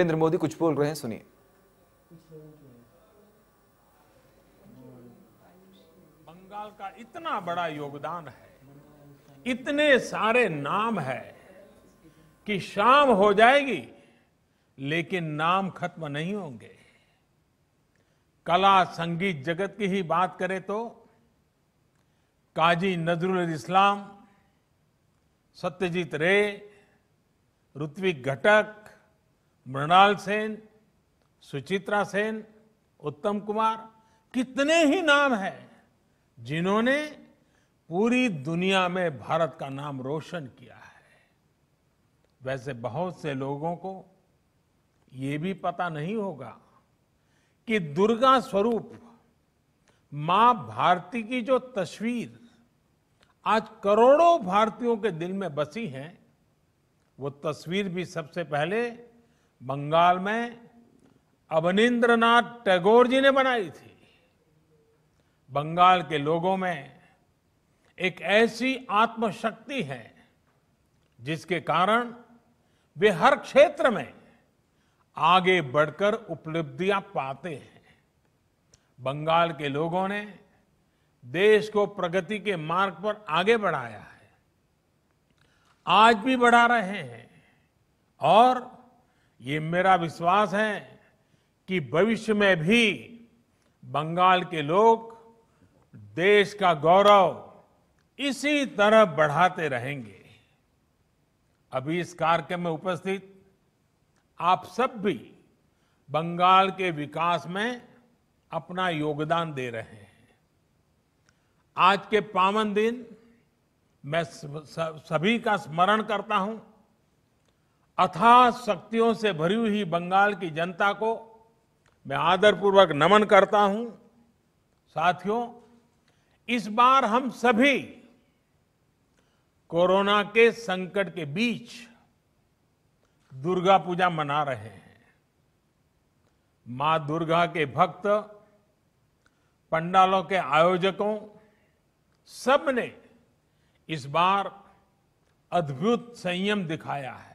नरेंद्र मोदी कुछ बोल रहे हैं सुनिए बंगाल का इतना बड़ा योगदान है इतने सारे नाम है कि शाम हो जाएगी लेकिन नाम खत्म नहीं होंगे कला संगीत जगत की ही बात करें तो काजी नजरुल इस्लाम सत्यजीत रे ऋत्विक घटक मृणाल सेन सुचित्रा सेन उत्तम कुमार कितने ही नाम हैं जिन्होंने पूरी दुनिया में भारत का नाम रोशन किया है वैसे बहुत से लोगों को ये भी पता नहीं होगा कि दुर्गा स्वरूप मां भारती की जो तस्वीर आज करोड़ों भारतीयों के दिल में बसी है वो तस्वीर भी सबसे पहले बंगाल में अवनीन्द्रनाथ टैगोर जी ने बनाई थी बंगाल के लोगों में एक ऐसी आत्मशक्ति है जिसके कारण वे हर क्षेत्र में आगे बढ़कर उपलब्धियां पाते हैं बंगाल के लोगों ने देश को प्रगति के मार्ग पर आगे बढ़ाया है आज भी बढ़ा रहे हैं और ये मेरा विश्वास है कि भविष्य में भी बंगाल के लोग देश का गौरव इसी तरह बढ़ाते रहेंगे अभी इस कार्यक्रम में उपस्थित आप सब भी बंगाल के विकास में अपना योगदान दे रहे हैं आज के पावन दिन मैं सभी का स्मरण करता हूं अथा शक्तियों से भरी हुई बंगाल की जनता को मैं आदरपूर्वक नमन करता हूं साथियों इस बार हम सभी कोरोना के संकट के बीच दुर्गा पूजा मना रहे हैं मां दुर्गा के भक्त पंडालों के आयोजकों सब ने इस बार अद्भुत संयम दिखाया है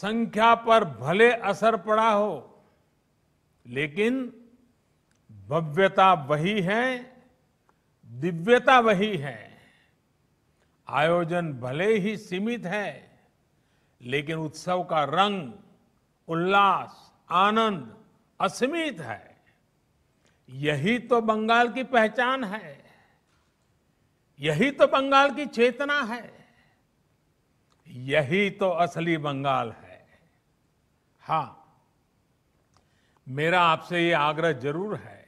संख्या पर भले असर पड़ा हो लेकिन भव्यता वही है दिव्यता वही है आयोजन भले ही सीमित है लेकिन उत्सव का रंग उल्लास आनंद असीमित है यही तो बंगाल की पहचान है यही तो बंगाल की चेतना है यही तो असली बंगाल है हाँ मेरा आपसे ये आग्रह जरूर है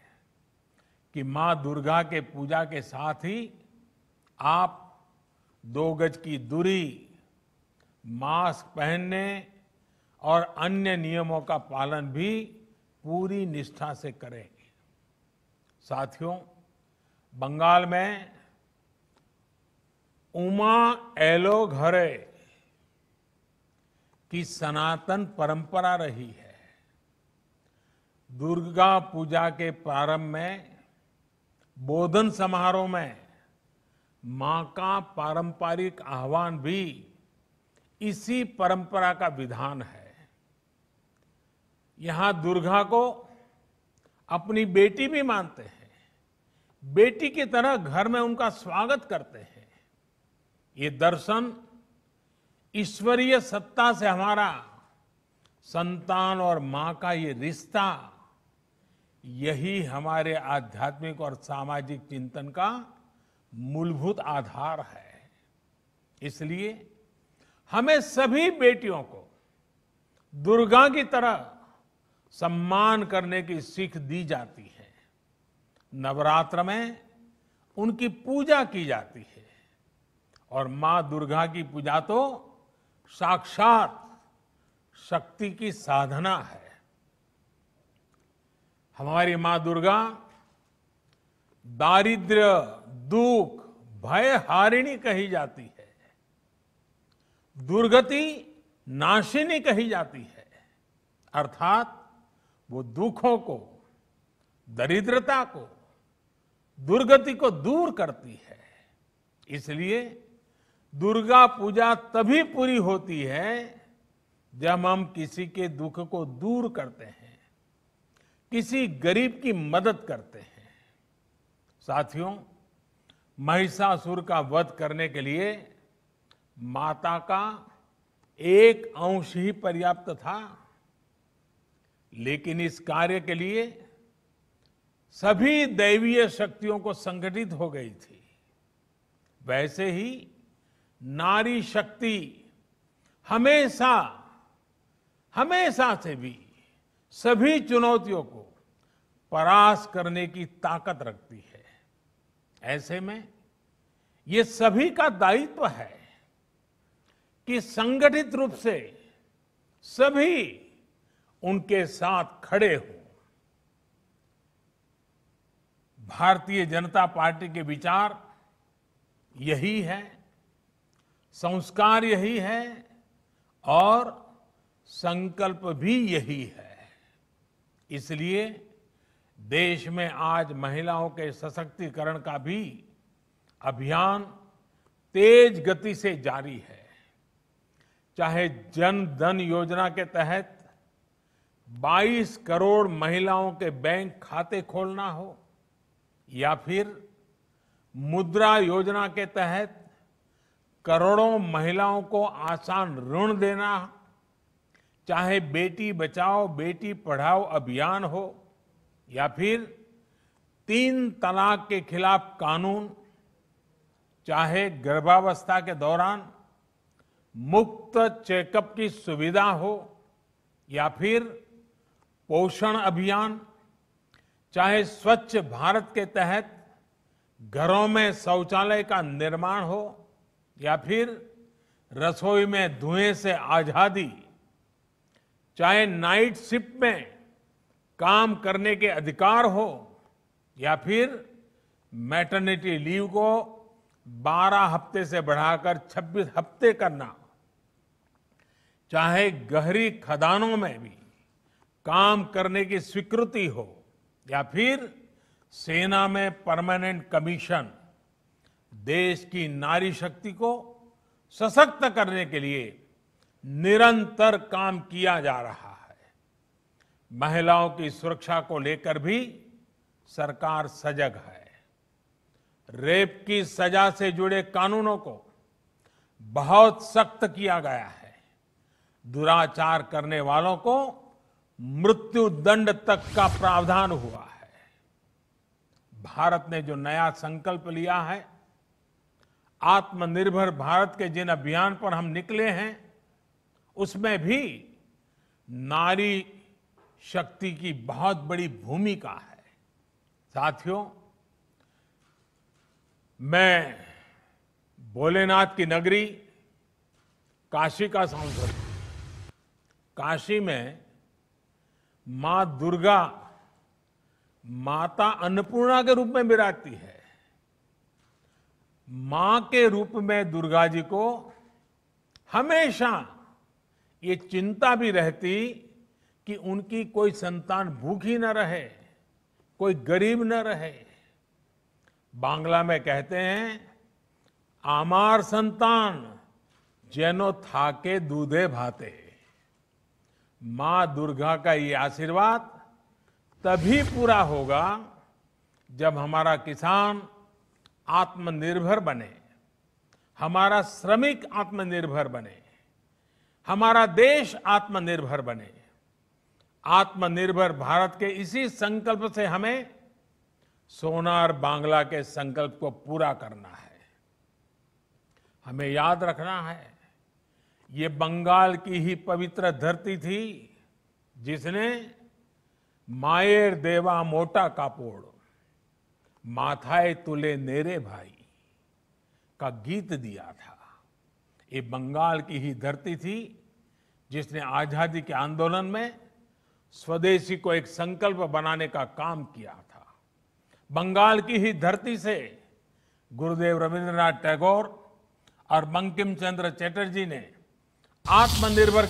कि माँ दुर्गा के पूजा के साथ ही आप दो गज की दूरी मास्क पहनने और अन्य नियमों का पालन भी पूरी निष्ठा से करें साथियों बंगाल में उमा एलो घरे की सनातन परंपरा रही है दुर्गा पूजा के प्रारंभ में बोधन समारोह में मां का पारंपरिक आह्वान भी इसी परंपरा का विधान है यहां दुर्गा को अपनी बेटी भी मानते हैं बेटी की तरह घर में उनका स्वागत करते हैं ये दर्शन ईश्वरीय सत्ता से हमारा संतान और मां का ये रिश्ता यही हमारे आध्यात्मिक और सामाजिक चिंतन का मूलभूत आधार है इसलिए हमें सभी बेटियों को दुर्गा की तरह सम्मान करने की सीख दी जाती है नवरात्र में उनकी पूजा की जाती है और मां दुर्गा की पूजा तो साक्षात शक्ति की साधना है हमारी मां दुर्गा दारिद्र दुख भय हारिणी कही जाती है दुर्गति नाशिनी कही जाती है अर्थात वो दुखों को दरिद्रता को दुर्गति को दूर करती है इसलिए दुर्गा पूजा तभी पूरी होती है जब हम किसी के दुख को दूर करते हैं किसी गरीब की मदद करते हैं साथियों महिषासुर का वध करने के लिए माता का एक अंश ही पर्याप्त था लेकिन इस कार्य के लिए सभी दैवीय शक्तियों को संगठित हो गई थी वैसे ही नारी शक्ति हमेशा हमेशा से भी सभी चुनौतियों को परास करने की ताकत रखती है ऐसे में ये सभी का दायित्व है कि संगठित रूप से सभी उनके साथ खड़े हों भारतीय जनता पार्टी के विचार यही है संस्कार यही है और संकल्प भी यही है इसलिए देश में आज महिलाओं के सशक्तिकरण का भी अभियान तेज गति से जारी है चाहे जन धन योजना के तहत 22 करोड़ महिलाओं के बैंक खाते खोलना हो या फिर मुद्रा योजना के तहत करोड़ों महिलाओं को आसान ऋण देना चाहे बेटी बचाओ बेटी पढ़ाओ अभियान हो या फिर तीन तलाक के खिलाफ कानून चाहे गर्भावस्था के दौरान मुफ्त चेकअप की सुविधा हो या फिर पोषण अभियान चाहे स्वच्छ भारत के तहत घरों में शौचालय का निर्माण हो या फिर रसोई में धुएं से आजादी चाहे नाइट शिफ्ट में काम करने के अधिकार हो या फिर मैटर्निटी लीव को 12 हफ्ते से बढ़ाकर 26 हफ्ते करना चाहे गहरी खदानों में भी काम करने की स्वीकृति हो या फिर सेना में परमानेंट कमीशन देश की नारी शक्ति को सशक्त करने के लिए निरंतर काम किया जा रहा है महिलाओं की सुरक्षा को लेकर भी सरकार सजग है रेप की सजा से जुड़े कानूनों को बहुत सख्त किया गया है दुराचार करने वालों को मृत्यु दंड तक का प्रावधान हुआ है भारत ने जो नया संकल्प लिया है आत्मनिर्भर भारत के जिन अभियान पर हम निकले हैं उसमें भी नारी शक्ति की बहुत बड़ी भूमिका है साथियों मैं भोलेनाथ की नगरी काशी का सांसद काशी में मां दुर्गा माता अन्नपूर्णा के रूप में विराजती है मां के रूप में दुर्गा जी को हमेशा ये चिंता भी रहती कि उनकी कोई संतान भूखी न रहे कोई गरीब न रहे बांग्ला में कहते हैं आमार संतान जैनो थाके दूधे भाते माँ दुर्गा का ये आशीर्वाद तभी पूरा होगा जब हमारा किसान आत्मनिर्भर बने हमारा श्रमिक आत्मनिर्भर बने हमारा देश आत्मनिर्भर बने आत्मनिर्भर भारत के इसी संकल्प से हमें सोनार बांग्ला के संकल्प को पूरा करना है हमें याद रखना है ये बंगाल की ही पवित्र धरती थी जिसने मायर देवा मोटा कापोड़ माथाए तुले नेरे भाई का गीत दिया था ये बंगाल की ही धरती थी जिसने आज़ादी के आंदोलन में स्वदेशी को एक संकल्प बनाने का काम किया था बंगाल की ही धरती से गुरुदेव रविंद्रनाथ टैगोर और बंकिम चंद्र चटर्जी ने आत्मनिर्भर